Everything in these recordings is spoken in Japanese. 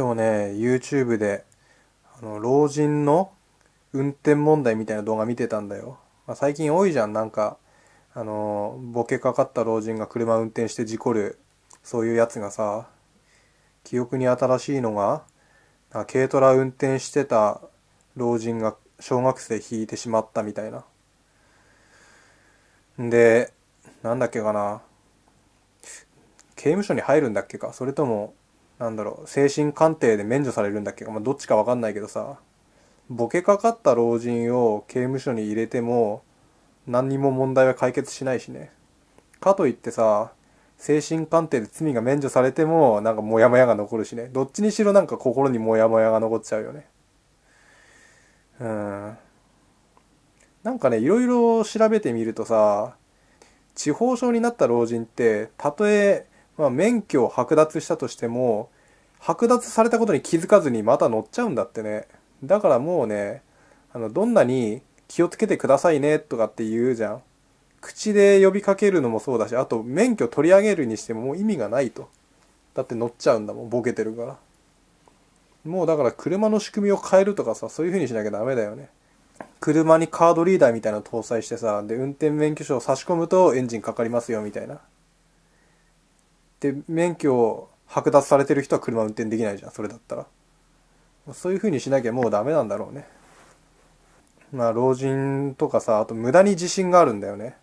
今日ね YouTube であの老人の運転問題みたいな動画見てたんだよ、まあ、最近多いじゃんなんかあのボケかかった老人が車運転して事故るそういうやつがさ記憶に新しいのが軽トラ運転してた老人が小学生引いてしまったみたいな。んで、なんだっけかな。刑務所に入るんだっけかそれともなんだろう、精神鑑定で免除されるんだっけまあ、どっちかわかんないけどさ、ボケかかった老人を刑務所に入れても、何にも問題は解決しないしね。かといってさ、精神鑑定で罪が免除されても、なんかモヤモヤが残るしね。どっちにしろなんか心にモヤモヤが残っちゃうよね。うん。なんかね、いろいろ調べてみるとさ、地方症になった老人って、たとえまあ、免許を剥奪したとしても、剥奪されたことに気づかずにまた乗っちゃうんだってね。だからもうね、あの、どんなに気をつけてくださいねとかって言うじゃん。口で呼びかけるのもそうだし、あと免許取り上げるにしてももう意味がないと。だって乗っちゃうんだもん、ボケてるから。もうだから車の仕組みを変えるとかさ、そういう風にしなきゃダメだよね。車にカードリーダーみたいなの搭載してさ、で、運転免許証を差し込むとエンジンかかりますよみたいな。で免許を剥奪されてる人は車運転できないじゃんそれだったらそういう風にしなきゃもうダメなんだろうねまあ老人とかさあと無駄に自信があるんだよね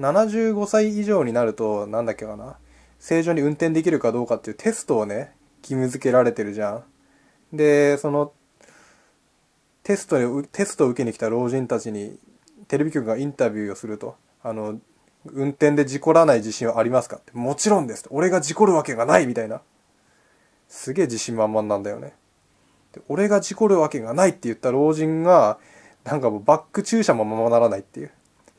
75歳以上になると何だっけかな正常に運転できるかどうかっていうテストをね義務付けられてるじゃんでそのテストテストを受けに来た老人たちにテレビ局がインタビューをするとあの運転で事故らない自信はありますかって。もちろんです。俺が事故るわけがないみたいな。すげえ自信満々なんだよね。で俺が事故るわけがないって言った老人が、なんかもうバック駐車もままならないっていう。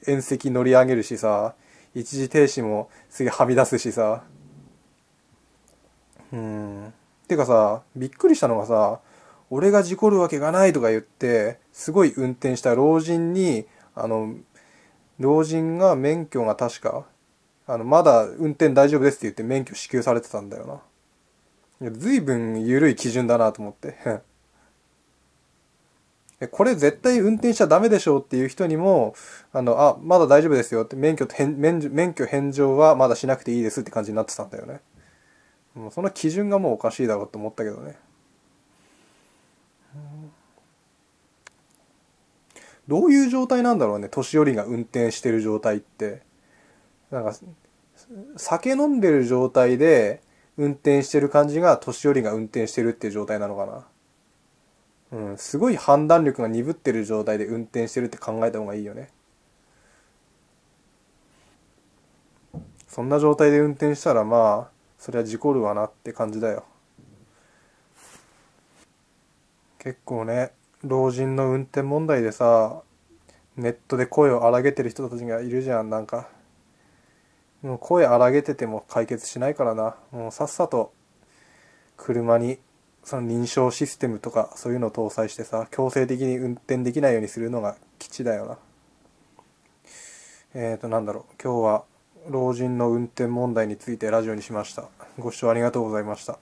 縁石乗り上げるしさ、一時停止もすげえはみ出すしさ。うん。てかさ、びっくりしたのがさ、俺が事故るわけがないとか言って、すごい運転した老人に、あの、老人が免許が確か、あの、まだ運転大丈夫ですって言って免許支給されてたんだよな。いや、随分緩い基準だなと思って。え、これ絶対運転しちゃダメでしょうっていう人にも、あの、あ、まだ大丈夫ですよって、免許免、免許返上はまだしなくていいですって感じになってたんだよね。もうその基準がもうおかしいだろうと思ったけどね。どういう状態なんだろうね年寄りが運転してる状態ってなんか酒飲んでる状態で運転してる感じが年寄りが運転してるっていう状態なのかなうん、すごい判断力が鈍ってる状態で運転してるって考えた方がいいよね。そんな状態で運転したらまあ、そりゃ事故るわなって感じだよ。結構ね、老人の運転問題でさネットで声を荒げてる人たちがいるじゃんなんかもう声荒げてても解決しないからなもうさっさと車にその認証システムとかそういうのを搭載してさ強制的に運転できないようにするのが基地だよなえっ、ー、となんだろう今日は老人の運転問題についてラジオにしましたご視聴ありがとうございました